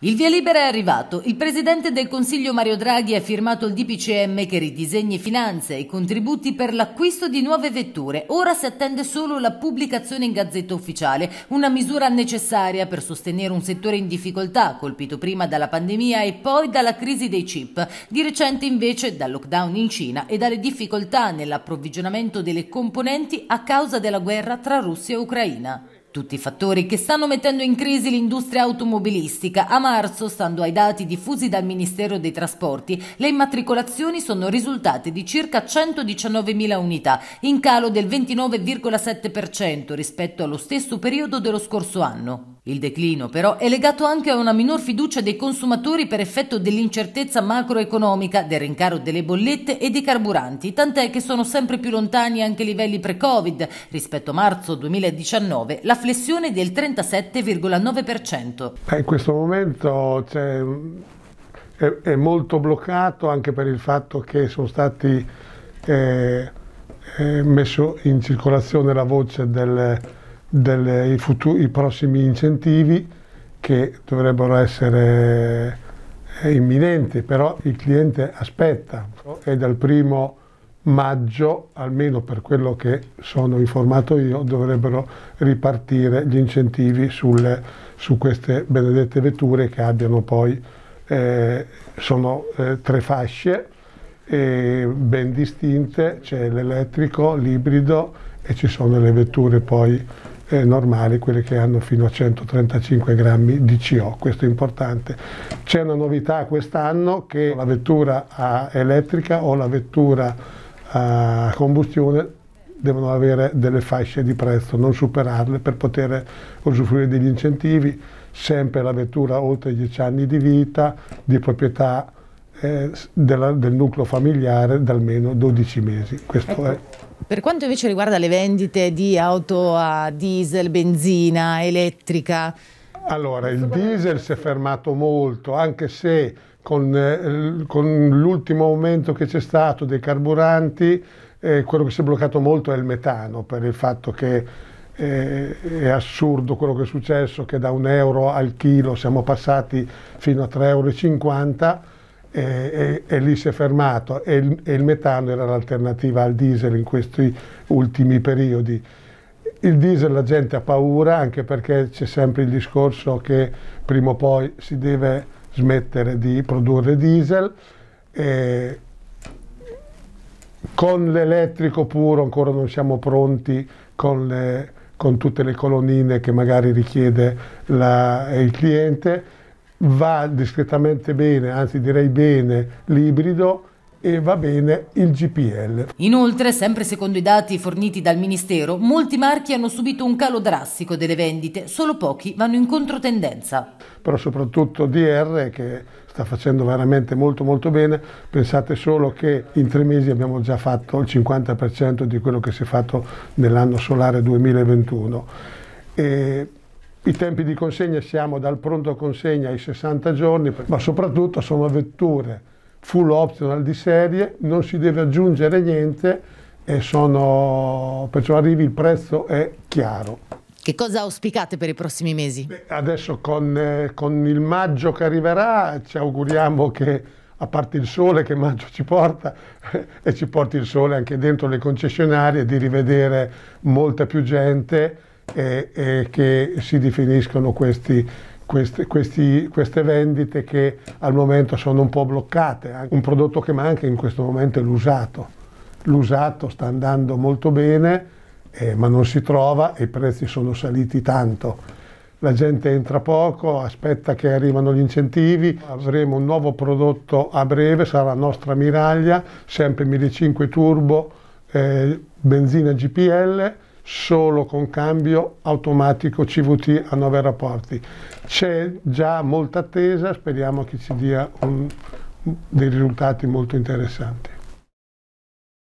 Il via libera è arrivato. Il presidente del Consiglio Mario Draghi ha firmato il DPCM che ridisegna finanze e contributi per l'acquisto di nuove vetture. Ora si attende solo la pubblicazione in gazzetta ufficiale, una misura necessaria per sostenere un settore in difficoltà, colpito prima dalla pandemia e poi dalla crisi dei chip, di recente invece dal lockdown in Cina e dalle difficoltà nell'approvvigionamento delle componenti a causa della guerra tra Russia e Ucraina. Tutti i fattori che stanno mettendo in crisi l'industria automobilistica. A marzo, stando ai dati diffusi dal Ministero dei Trasporti, le immatricolazioni sono risultate di circa 119.000 unità, in calo del 29,7% rispetto allo stesso periodo dello scorso anno. Il declino però è legato anche a una minor fiducia dei consumatori per effetto dell'incertezza macroeconomica, del rincaro delle bollette e dei carburanti, tant'è che sono sempre più lontani anche i livelli pre-Covid. Rispetto a marzo 2019 la flessione del 37,9%. In questo momento cioè, è, è, molto bloccato anche per il fatto che sono stati eh, eh messo in circolazione la voce del delle, i, futuri, i prossimi incentivi che dovrebbero essere eh, imminenti, però il cliente aspetta e dal primo maggio, almeno per quello che sono informato io, dovrebbero ripartire gli incentivi sulle, su queste benedette vetture che abbiano poi, eh, sono eh, tre fasce ben distinte, c'è l'elettrico, l'ibrido e ci sono le vetture poi eh, normali, quelle che hanno fino a 135 grammi di CO, questo è importante. C'è una novità quest'anno che la vettura elettrica o la vettura a combustione devono avere delle fasce di prezzo, non superarle per poter usufruire degli incentivi, sempre la vettura oltre 10 anni di vita, di proprietà eh, della, del nucleo familiare da almeno 12 mesi. Questo ecco. è per quanto invece riguarda le vendite di auto a diesel, benzina, elettrica, allora, il diesel si è fermato molto, anche se con, eh, con l'ultimo aumento che c'è stato dei carburanti, eh, quello che si è bloccato molto è il metano, per il fatto che eh, è assurdo quello che è successo, che da un euro al chilo siamo passati fino a 3,50 euro e, e, e, lì si è fermato e il, e il metano era l'alternativa al diesel in questi ultimi periodi. Il diesel la gente ha paura anche perché c'è sempre il discorso che prima o poi si deve smettere di produrre diesel. con l'elettrico puro ancora non siamo pronti con, le, con tutte le colonnine che magari richiede la, il cliente va discretamente bene, anzi direi bene, l'ibrido e va bene il GPL. Inoltre, sempre secondo i dati forniti dal Ministero, molti marchi hanno subito un calo drastico delle vendite, solo pochi vanno in controtendenza. Però soprattutto DR che sta facendo veramente molto molto bene, pensate solo che in tre mesi abbiamo già fatto il 50% di quello che si è fatto nell'anno solare 2021. E i tempi di consegna siamo dal pronto consegna ai 60 giorni, ma soprattutto sono vetture full optional di serie, non si deve aggiungere niente e sono, perciò arrivi il prezzo è chiaro. Che cosa auspicate per i prossimi mesi? Beh, adesso con, eh, con, il maggio che arriverà ci auguriamo che, a parte il sole che maggio ci porta, e ci porti il sole anche dentro le concessionarie, di rivedere molta più gente e, eh, che si definiscono questi, queste, questi, queste vendite che al momento sono un po' bloccate. Un prodotto che manca in questo momento è l'usato. L'usato sta andando molto bene, eh, ma non si trova e i prezzi sono saliti tanto. La gente entra poco, aspetta che arrivano gli incentivi, avremo un nuovo prodotto a breve, sarà la nostra miraglia, sempre 1500 turbo, eh, benzina GPL, solo con cambio automatico CVT a 9 rapporti. C'è già molta attesa, speriamo che ci dia un, dei risultati molto interessanti.